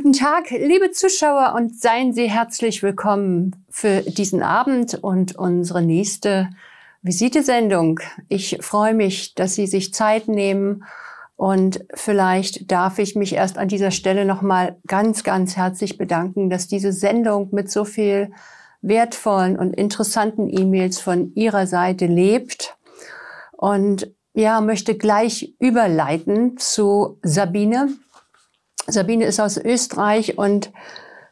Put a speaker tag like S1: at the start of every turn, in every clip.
S1: Guten Tag, liebe Zuschauer, und seien Sie herzlich willkommen für diesen Abend und unsere nächste Visitesendung. Ich freue mich, dass Sie sich Zeit nehmen und vielleicht darf ich mich erst an dieser Stelle nochmal ganz, ganz herzlich bedanken, dass diese Sendung mit so viel wertvollen und interessanten E-Mails von Ihrer Seite lebt. Und ja, möchte gleich überleiten zu Sabine, Sabine ist aus Österreich und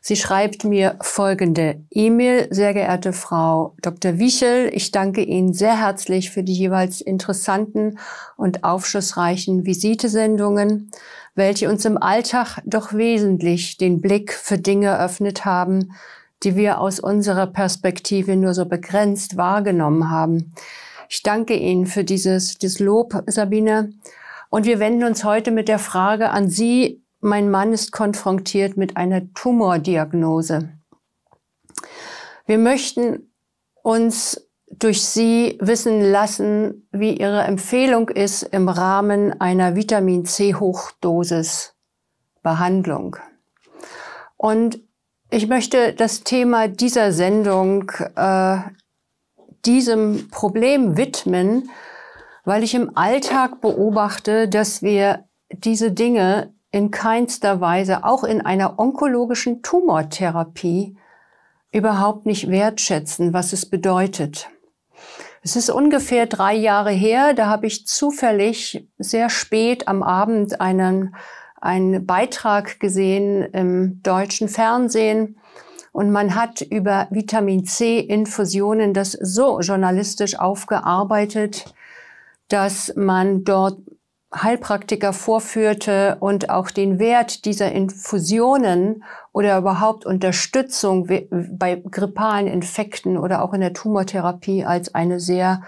S1: sie schreibt mir folgende E-Mail. Sehr geehrte Frau Dr. Wichel, ich danke Ihnen sehr herzlich für die jeweils interessanten und aufschlussreichen Visitesendungen, welche uns im Alltag doch wesentlich den Blick für Dinge eröffnet haben, die wir aus unserer Perspektive nur so begrenzt wahrgenommen haben. Ich danke Ihnen für dieses, dieses Lob, Sabine. Und wir wenden uns heute mit der Frage an Sie, mein Mann ist konfrontiert mit einer Tumordiagnose. Wir möchten uns durch Sie wissen lassen, wie Ihre Empfehlung ist im Rahmen einer Vitamin C Hochdosis Behandlung. Und ich möchte das Thema dieser Sendung äh, diesem Problem widmen, weil ich im Alltag beobachte, dass wir diese Dinge in keinster Weise, auch in einer onkologischen Tumortherapie, überhaupt nicht wertschätzen, was es bedeutet. Es ist ungefähr drei Jahre her, da habe ich zufällig sehr spät am Abend einen, einen Beitrag gesehen im deutschen Fernsehen. Und man hat über Vitamin C-Infusionen das so journalistisch aufgearbeitet, dass man dort Heilpraktiker vorführte und auch den Wert dieser Infusionen oder überhaupt Unterstützung bei grippalen Infekten oder auch in der Tumortherapie als eine sehr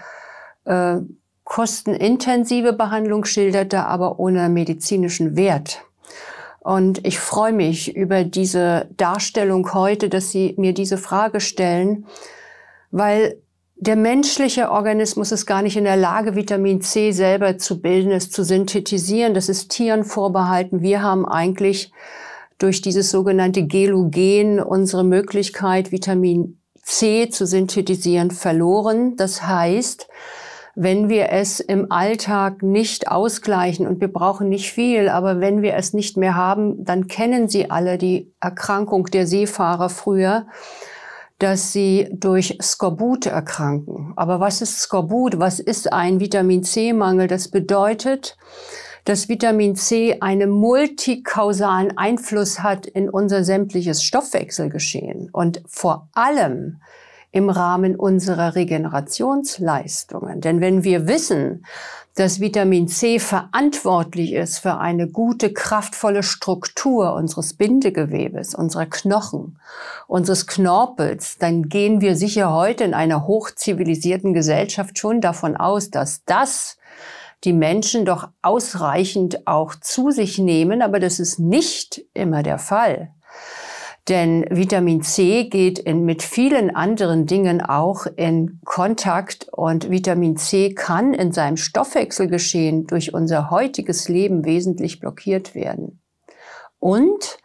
S1: äh, kostenintensive Behandlung schilderte, aber ohne medizinischen Wert. Und ich freue mich über diese Darstellung heute, dass Sie mir diese Frage stellen, weil der menschliche Organismus ist gar nicht in der Lage, Vitamin C selber zu bilden, es zu synthetisieren. Das ist Tieren vorbehalten. Wir haben eigentlich durch dieses sogenannte Gelogen unsere Möglichkeit, Vitamin C zu synthetisieren, verloren. Das heißt, wenn wir es im Alltag nicht ausgleichen und wir brauchen nicht viel, aber wenn wir es nicht mehr haben, dann kennen Sie alle die Erkrankung der Seefahrer früher dass sie durch Skorbut erkranken. Aber was ist Skorbut? Was ist ein Vitamin C-Mangel? Das bedeutet, dass Vitamin C einen multikausalen Einfluss hat in unser sämtliches Stoffwechselgeschehen und vor allem im Rahmen unserer Regenerationsleistungen. Denn wenn wir wissen, dass Vitamin C verantwortlich ist für eine gute, kraftvolle Struktur unseres Bindegewebes, unserer Knochen, unseres Knorpels, dann gehen wir sicher heute in einer hochzivilisierten Gesellschaft schon davon aus, dass das die Menschen doch ausreichend auch zu sich nehmen, aber das ist nicht immer der Fall. Denn Vitamin C geht in, mit vielen anderen Dingen auch in Kontakt und Vitamin C kann in seinem Stoffwechselgeschehen durch unser heutiges Leben wesentlich blockiert werden. Und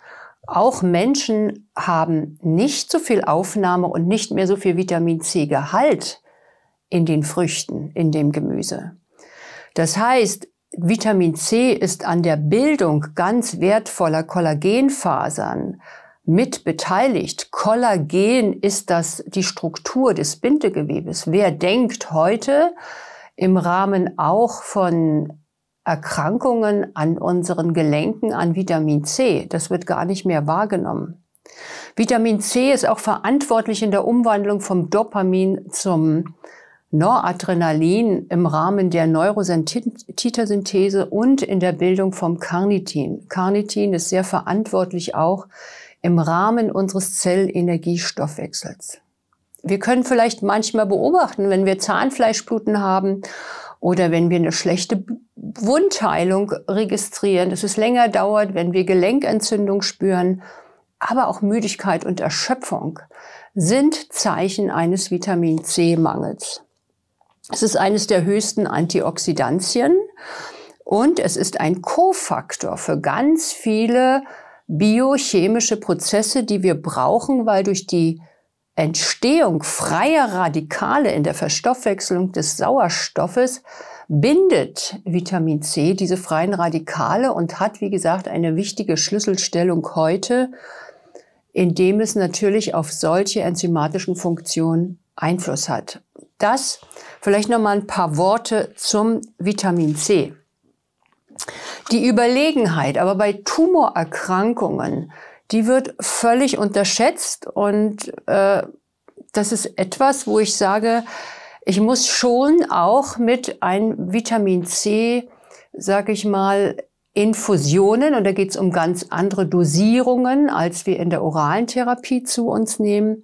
S1: auch Menschen haben nicht so viel Aufnahme und nicht mehr so viel Vitamin C Gehalt in den Früchten, in dem Gemüse. Das heißt, Vitamin C ist an der Bildung ganz wertvoller Kollagenfasern mit beteiligt. Kollagen ist das die Struktur des Bindegewebes. Wer denkt heute im Rahmen auch von Erkrankungen an unseren Gelenken an Vitamin C, das wird gar nicht mehr wahrgenommen. Vitamin C ist auch verantwortlich in der Umwandlung vom Dopamin zum Noradrenalin im Rahmen der Neurosynthese und in der Bildung vom Carnitin. Carnitin ist sehr verantwortlich auch im Rahmen unseres Zellenergiestoffwechsels. Wir können vielleicht manchmal beobachten, wenn wir Zahnfleischbluten haben oder wenn wir eine schlechte Wundheilung registrieren, dass es länger dauert, wenn wir Gelenkentzündung spüren, aber auch Müdigkeit und Erschöpfung sind Zeichen eines Vitamin C-Mangels. Es ist eines der höchsten Antioxidantien und es ist ein Kofaktor für ganz viele biochemische Prozesse, die wir brauchen, weil durch die Entstehung freier Radikale in der Verstoffwechslung des Sauerstoffes bindet Vitamin C diese freien Radikale und hat, wie gesagt, eine wichtige Schlüsselstellung heute, indem es natürlich auf solche enzymatischen Funktionen Einfluss hat. Das vielleicht noch mal ein paar Worte zum Vitamin C. Die Überlegenheit, aber bei Tumorerkrankungen, die wird völlig unterschätzt und äh, das ist etwas, wo ich sage, ich muss schon auch mit ein Vitamin C, sag ich mal, Infusionen, und da geht es um ganz andere Dosierungen, als wir in der oralen Therapie zu uns nehmen,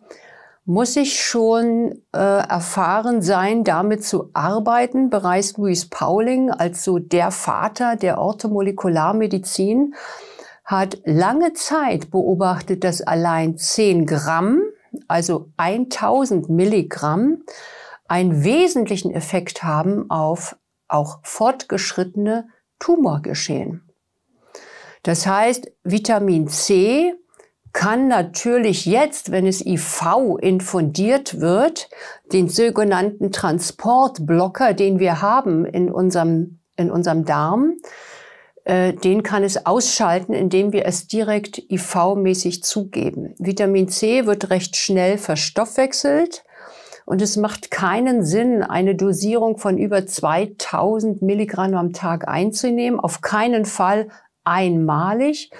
S1: muss ich schon äh, erfahren sein, damit zu arbeiten, bereits Louis Pauling als so der Vater der Orthomolekularmedizin, hat lange Zeit beobachtet, dass allein 10 Gramm, also 1000 Milligramm, einen wesentlichen Effekt haben auf auch fortgeschrittene Tumorgeschehen. Das heißt, Vitamin C kann natürlich jetzt, wenn es IV infundiert wird, den sogenannten Transportblocker, den wir haben in unserem, in unserem Darm, äh, den kann es ausschalten, indem wir es direkt IV-mäßig zugeben. Vitamin C wird recht schnell verstoffwechselt und es macht keinen Sinn, eine Dosierung von über 2000 Milligramm am Tag einzunehmen. Auf keinen Fall einmalig.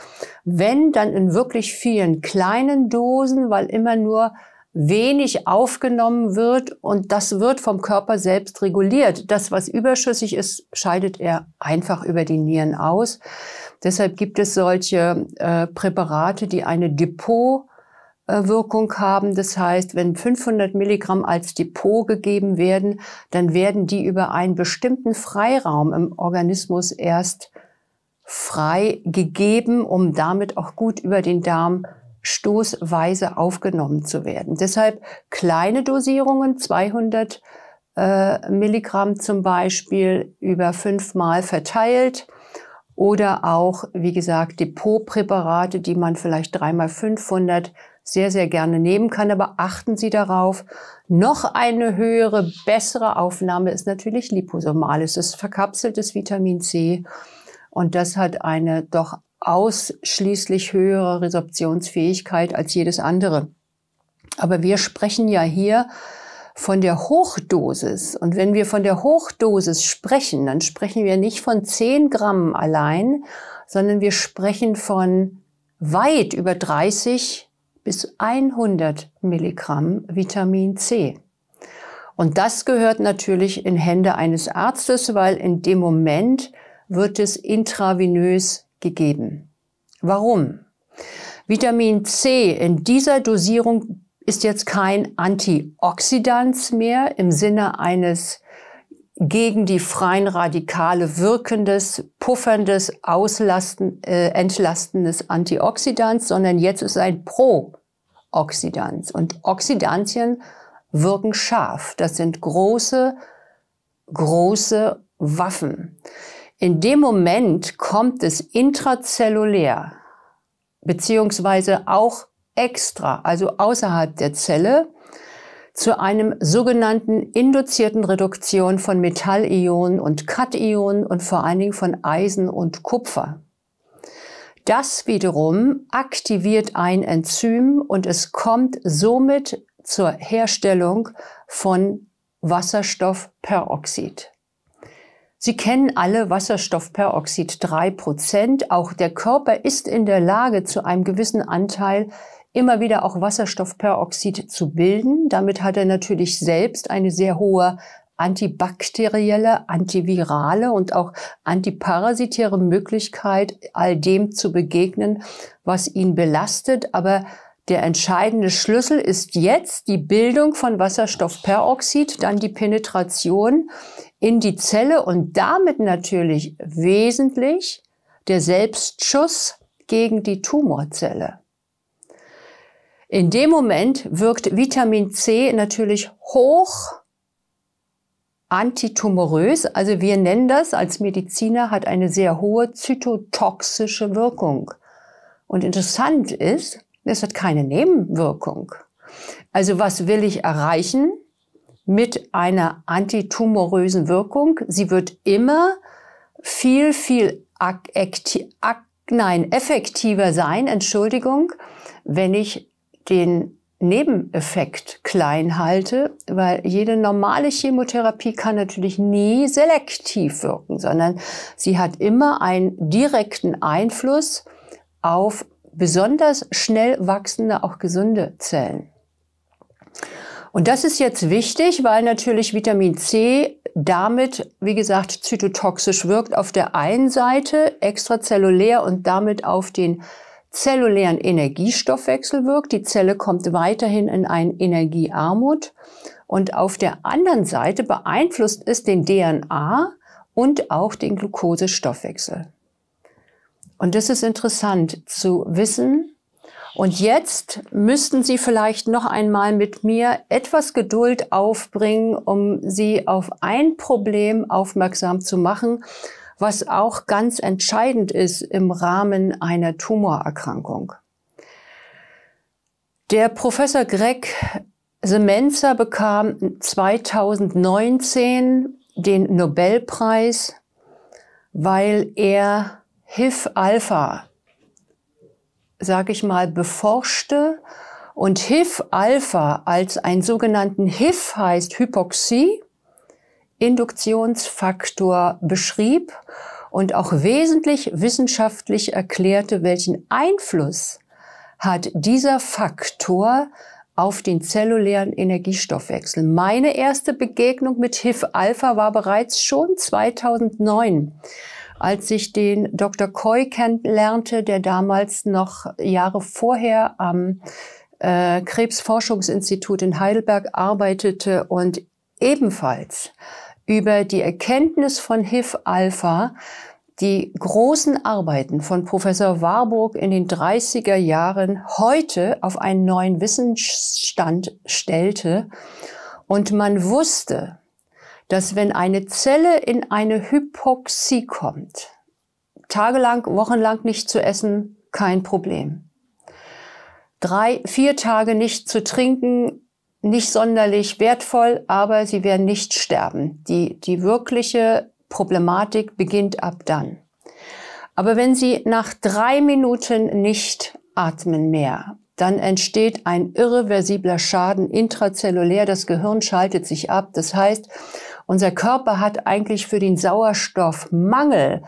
S1: Wenn, dann in wirklich vielen kleinen Dosen, weil immer nur wenig aufgenommen wird und das wird vom Körper selbst reguliert. Das, was überschüssig ist, scheidet er einfach über die Nieren aus. Deshalb gibt es solche äh, Präparate, die eine Depotwirkung äh, haben. Das heißt, wenn 500 Milligramm als Depot gegeben werden, dann werden die über einen bestimmten Freiraum im Organismus erst frei gegeben, um damit auch gut über den Darm stoßweise aufgenommen zu werden. Deshalb kleine Dosierungen, 200 äh, Milligramm zum Beispiel, über fünfmal verteilt. Oder auch, wie gesagt, Depotpräparate, die man vielleicht dreimal 500 sehr, sehr gerne nehmen kann. Aber achten Sie darauf, noch eine höhere, bessere Aufnahme ist natürlich liposomales, das ist verkapseltes Vitamin C. Und das hat eine doch ausschließlich höhere Resorptionsfähigkeit als jedes andere. Aber wir sprechen ja hier von der Hochdosis. Und wenn wir von der Hochdosis sprechen, dann sprechen wir nicht von 10 Gramm allein, sondern wir sprechen von weit über 30 bis 100 Milligramm Vitamin C. Und das gehört natürlich in Hände eines Arztes, weil in dem Moment wird es intravenös gegeben. Warum? Vitamin C in dieser Dosierung ist jetzt kein Antioxidant mehr im Sinne eines gegen die freien Radikale wirkendes, pufferndes, auslasten, äh, entlastendes Antioxidant, sondern jetzt ist ein Prooxidant. Und Oxidantien wirken scharf. Das sind große, große Waffen. In dem Moment kommt es intrazellulär, beziehungsweise auch extra, also außerhalb der Zelle, zu einem sogenannten induzierten Reduktion von Metallionen und Kationen und vor allen Dingen von Eisen und Kupfer. Das wiederum aktiviert ein Enzym und es kommt somit zur Herstellung von Wasserstoffperoxid. Sie kennen alle Wasserstoffperoxid 3%. Auch der Körper ist in der Lage, zu einem gewissen Anteil immer wieder auch Wasserstoffperoxid zu bilden. Damit hat er natürlich selbst eine sehr hohe antibakterielle, antivirale und auch antiparasitäre Möglichkeit, all dem zu begegnen, was ihn belastet. Aber der entscheidende Schlüssel ist jetzt die Bildung von Wasserstoffperoxid, dann die Penetration in die Zelle und damit natürlich wesentlich der Selbstschuss gegen die Tumorzelle. In dem Moment wirkt Vitamin C natürlich hoch antitumorös, also wir nennen das als Mediziner hat eine sehr hohe zytotoxische Wirkung. Und interessant ist, es hat keine Nebenwirkung. Also was will ich erreichen? mit einer antitumorösen Wirkung. Sie wird immer viel, viel nein, effektiver sein, Entschuldigung, wenn ich den Nebeneffekt klein halte, weil jede normale Chemotherapie kann natürlich nie selektiv wirken, sondern sie hat immer einen direkten Einfluss auf besonders schnell wachsende, auch gesunde Zellen. Und das ist jetzt wichtig, weil natürlich Vitamin C damit, wie gesagt, zytotoxisch wirkt auf der einen Seite extrazellulär und damit auf den zellulären Energiestoffwechsel wirkt. Die Zelle kommt weiterhin in eine Energiearmut. Und auf der anderen Seite beeinflusst es den DNA und auch den Glukosestoffwechsel. Und das ist interessant zu wissen, und jetzt müssten Sie vielleicht noch einmal mit mir etwas Geduld aufbringen, um Sie auf ein Problem aufmerksam zu machen, was auch ganz entscheidend ist im Rahmen einer Tumorerkrankung. Der Professor Greg Semenza bekam 2019 den Nobelpreis, weil er HIV-Alpha sage ich mal, beforschte und HIF-Alpha als einen sogenannten HIF heißt Hypoxie, Induktionsfaktor beschrieb und auch wesentlich wissenschaftlich erklärte, welchen Einfluss hat dieser Faktor auf den zellulären Energiestoffwechsel. Meine erste Begegnung mit HIF-Alpha war bereits schon 2009 als ich den Dr. Coy kennenlernte, der damals noch Jahre vorher am äh, Krebsforschungsinstitut in Heidelberg arbeitete und ebenfalls über die Erkenntnis von HIV-Alpha die großen Arbeiten von Professor Warburg in den 30er Jahren heute auf einen neuen Wissensstand stellte. Und man wusste, dass wenn eine Zelle in eine Hypoxie kommt, tagelang, wochenlang nicht zu essen, kein Problem. Drei, vier Tage nicht zu trinken, nicht sonderlich wertvoll, aber sie werden nicht sterben. Die, die wirkliche Problematik beginnt ab dann. Aber wenn sie nach drei Minuten nicht atmen mehr, dann entsteht ein irreversibler Schaden intrazellulär. Das Gehirn schaltet sich ab. Das heißt, unser Körper hat eigentlich für den Sauerstoffmangel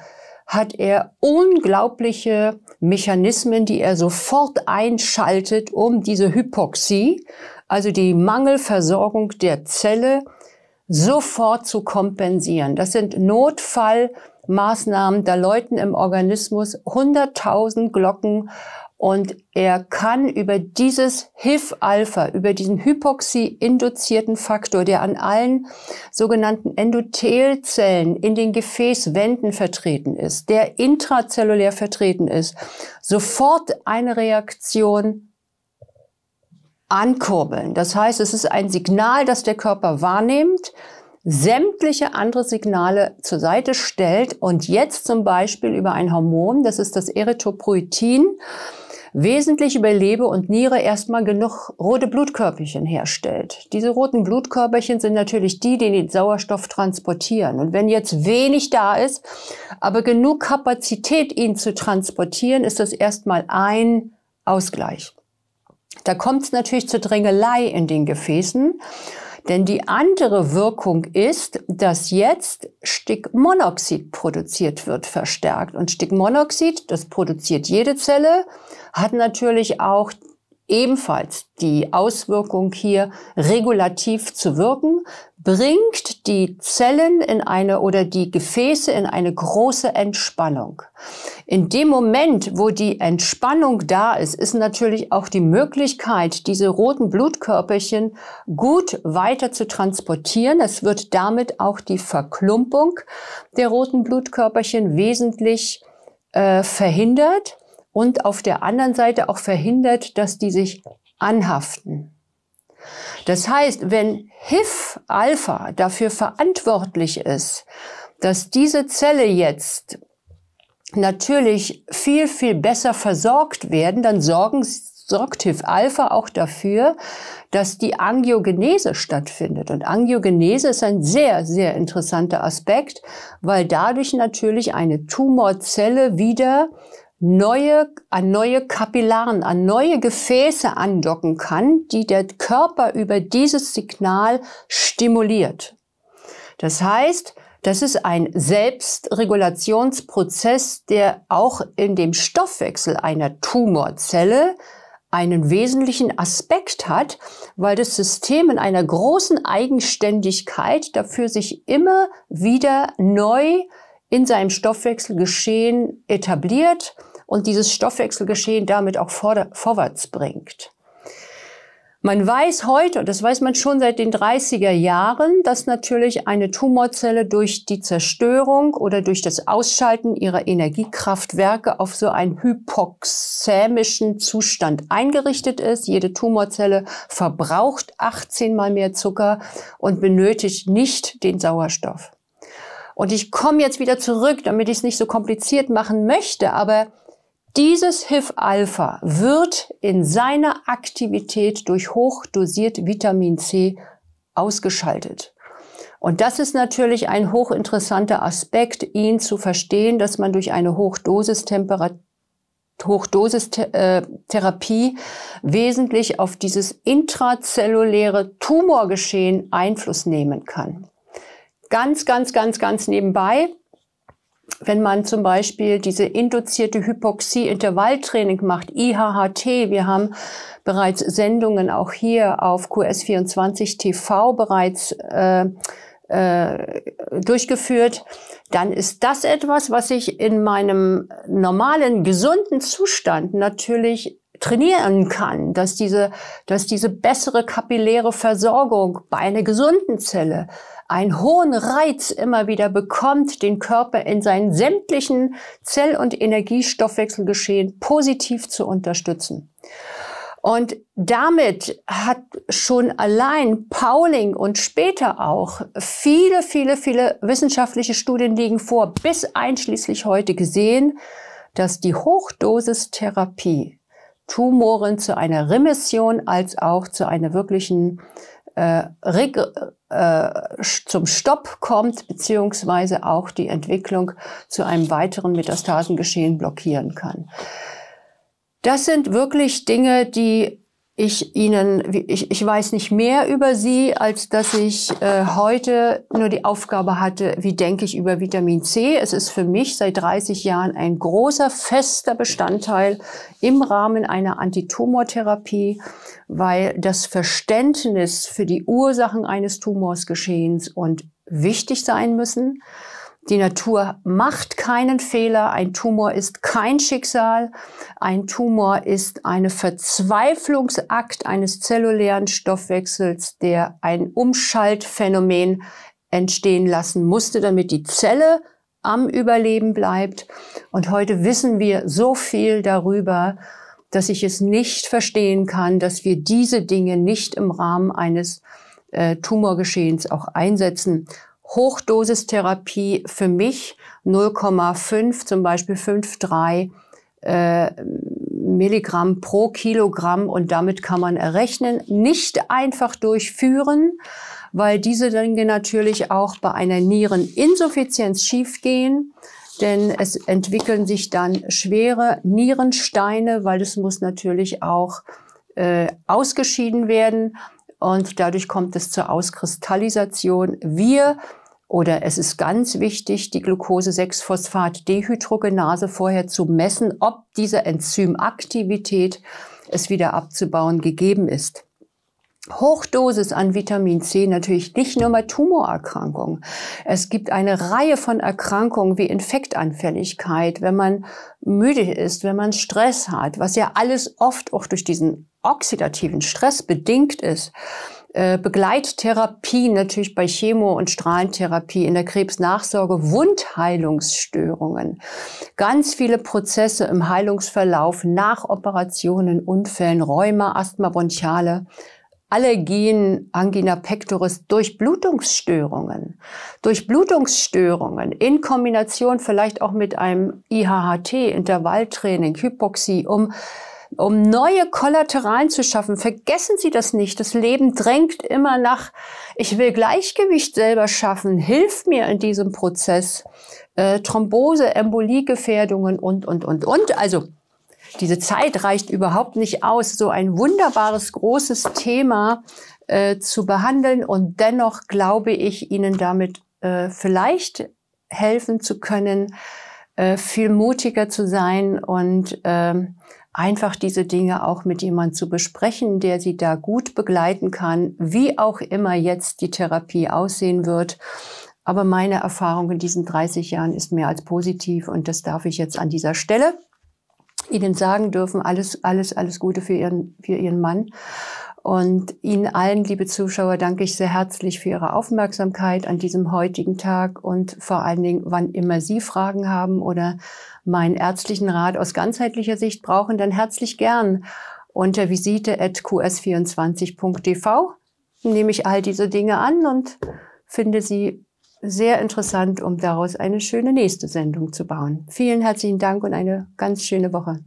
S1: hat er unglaubliche Mechanismen, die er sofort einschaltet, um diese Hypoxie, also die Mangelversorgung der Zelle, sofort zu kompensieren. Das sind Notfallmaßnahmen, da läuten im Organismus 100.000 Glocken und er kann über dieses HIF-Alpha, über diesen hypoxie-induzierten Faktor, der an allen sogenannten Endothelzellen in den Gefäßwänden vertreten ist, der intrazellulär vertreten ist, sofort eine Reaktion ankurbeln. Das heißt, es ist ein Signal, das der Körper wahrnimmt, sämtliche andere Signale zur Seite stellt und jetzt zum Beispiel über ein Hormon, das ist das Erythropoietin, wesentlich über Leber und Niere erstmal genug rote Blutkörperchen herstellt. Diese roten Blutkörperchen sind natürlich die, die den Sauerstoff transportieren. Und wenn jetzt wenig da ist, aber genug Kapazität, ihn zu transportieren, ist das erstmal ein Ausgleich. Da kommt es natürlich zur Drängelei in den Gefäßen. Denn die andere Wirkung ist, dass jetzt Stickmonoxid produziert wird, verstärkt. Und Stickmonoxid, das produziert jede Zelle, hat natürlich auch ebenfalls die Auswirkung hier regulativ zu wirken, bringt die Zellen in eine oder die Gefäße in eine große Entspannung. In dem Moment, wo die Entspannung da ist, ist natürlich auch die Möglichkeit, diese roten Blutkörperchen gut weiter zu transportieren. Es wird damit auch die Verklumpung der roten Blutkörperchen wesentlich äh, verhindert und auf der anderen Seite auch verhindert, dass die sich anhaften. Das heißt, wenn HIF-Alpha dafür verantwortlich ist, dass diese Zelle jetzt natürlich viel, viel besser versorgt werden, dann sorgen, sorgt HIF-Alpha auch dafür, dass die Angiogenese stattfindet. Und Angiogenese ist ein sehr, sehr interessanter Aspekt, weil dadurch natürlich eine Tumorzelle wieder neue, an neue Kapillaren, an neue Gefäße andocken kann, die der Körper über dieses Signal stimuliert. Das heißt, das ist ein Selbstregulationsprozess, der auch in dem Stoffwechsel einer Tumorzelle einen wesentlichen Aspekt hat, weil das System in einer großen Eigenständigkeit dafür sich immer wieder neu in seinem Stoffwechselgeschehen etabliert, und dieses Stoffwechselgeschehen damit auch vorwärts bringt. Man weiß heute, und das weiß man schon seit den 30er Jahren, dass natürlich eine Tumorzelle durch die Zerstörung oder durch das Ausschalten ihrer Energiekraftwerke auf so einen hypoxämischen Zustand eingerichtet ist. Jede Tumorzelle verbraucht 18 mal mehr Zucker und benötigt nicht den Sauerstoff. Und ich komme jetzt wieder zurück, damit ich es nicht so kompliziert machen möchte, aber dieses HIF-Alpha wird in seiner Aktivität durch hochdosiert Vitamin C ausgeschaltet. Und das ist natürlich ein hochinteressanter Aspekt, ihn zu verstehen, dass man durch eine Hochdosistemperatur Hochdosistherapie wesentlich auf dieses intrazelluläre Tumorgeschehen Einfluss nehmen kann. Ganz, ganz, ganz, ganz nebenbei, wenn man zum Beispiel diese induzierte Hypoxie-Intervalltraining macht, IHHT, wir haben bereits Sendungen auch hier auf QS24 TV bereits äh, äh, durchgeführt, dann ist das etwas, was ich in meinem normalen, gesunden Zustand natürlich trainieren kann, dass diese, dass diese bessere kapilläre Versorgung bei einer gesunden Zelle einen hohen Reiz immer wieder bekommt, den Körper in seinen sämtlichen Zell- und Energiestoffwechselgeschehen positiv zu unterstützen. Und damit hat schon allein Pauling und später auch viele, viele, viele wissenschaftliche Studien liegen vor, bis einschließlich heute gesehen, dass die Hochdosistherapie Tumoren zu einer Remission als auch zu einer wirklichen äh, äh zum Stopp kommt, beziehungsweise auch die Entwicklung zu einem weiteren Metastasengeschehen blockieren kann. Das sind wirklich Dinge, die ich Ihnen, ich, ich weiß nicht mehr über Sie, als dass ich äh, heute nur die Aufgabe hatte, wie denke ich über Vitamin C. Es ist für mich seit 30 Jahren ein großer, fester Bestandteil im Rahmen einer Antitumortherapie, weil das Verständnis für die Ursachen eines Tumorsgeschehens und wichtig sein müssen. Die Natur macht keinen Fehler. Ein Tumor ist kein Schicksal. Ein Tumor ist eine Verzweiflungsakt eines zellulären Stoffwechsels, der ein Umschaltphänomen entstehen lassen musste, damit die Zelle am Überleben bleibt. Und heute wissen wir so viel darüber, dass ich es nicht verstehen kann, dass wir diese Dinge nicht im Rahmen eines äh, Tumorgeschehens auch einsetzen. Hochdosistherapie für mich 0,5, zum Beispiel 5,3 äh, Milligramm pro Kilogramm und damit kann man errechnen. Nicht einfach durchführen, weil diese Dinge natürlich auch bei einer Niereninsuffizienz schiefgehen denn es entwickeln sich dann schwere Nierensteine, weil es muss natürlich auch äh, ausgeschieden werden und dadurch kommt es zur Auskristallisation. Wir oder es ist ganz wichtig, die Glucose-6-Phosphat-Dehydrogenase vorher zu messen, ob diese Enzymaktivität, es wieder abzubauen, gegeben ist. Hochdosis an Vitamin C natürlich nicht nur bei Tumorerkrankungen. Es gibt eine Reihe von Erkrankungen wie Infektanfälligkeit, wenn man müde ist, wenn man Stress hat, was ja alles oft auch durch diesen oxidativen Stress bedingt ist. Äh, Begleittherapie natürlich bei Chemo- und Strahlentherapie in der Krebsnachsorge, Wundheilungsstörungen, ganz viele Prozesse im Heilungsverlauf nach Operationen, Unfällen, Rheuma, Asthma, Bronchiale, Allergien, Angina pectoris, Durchblutungsstörungen. Durchblutungsstörungen in Kombination vielleicht auch mit einem IHHT, Intervalltraining, Hypoxie, um um neue Kollateralen zu schaffen. Vergessen Sie das nicht. Das Leben drängt immer nach, ich will Gleichgewicht selber schaffen. Hilf mir in diesem Prozess. Äh, Thrombose, Emboliegefährdungen und, und, und, und. Also, diese Zeit reicht überhaupt nicht aus, so ein wunderbares, großes Thema äh, zu behandeln. Und dennoch glaube ich, Ihnen damit äh, vielleicht helfen zu können, äh, viel mutiger zu sein und ähm, einfach diese Dinge auch mit jemand zu besprechen, der sie da gut begleiten kann, wie auch immer jetzt die Therapie aussehen wird. Aber meine Erfahrung in diesen 30 Jahren ist mehr als positiv und das darf ich jetzt an dieser Stelle Ihnen sagen dürfen. Alles, alles, alles Gute für Ihren, für Ihren Mann. Und Ihnen allen, liebe Zuschauer, danke ich sehr herzlich für Ihre Aufmerksamkeit an diesem heutigen Tag und vor allen Dingen, wann immer Sie Fragen haben oder meinen ärztlichen Rat aus ganzheitlicher Sicht brauchen, dann herzlich gern unter visite.qs24.tv nehme ich all diese Dinge an und finde sie sehr interessant, um daraus eine schöne nächste Sendung zu bauen. Vielen herzlichen Dank und eine ganz schöne Woche.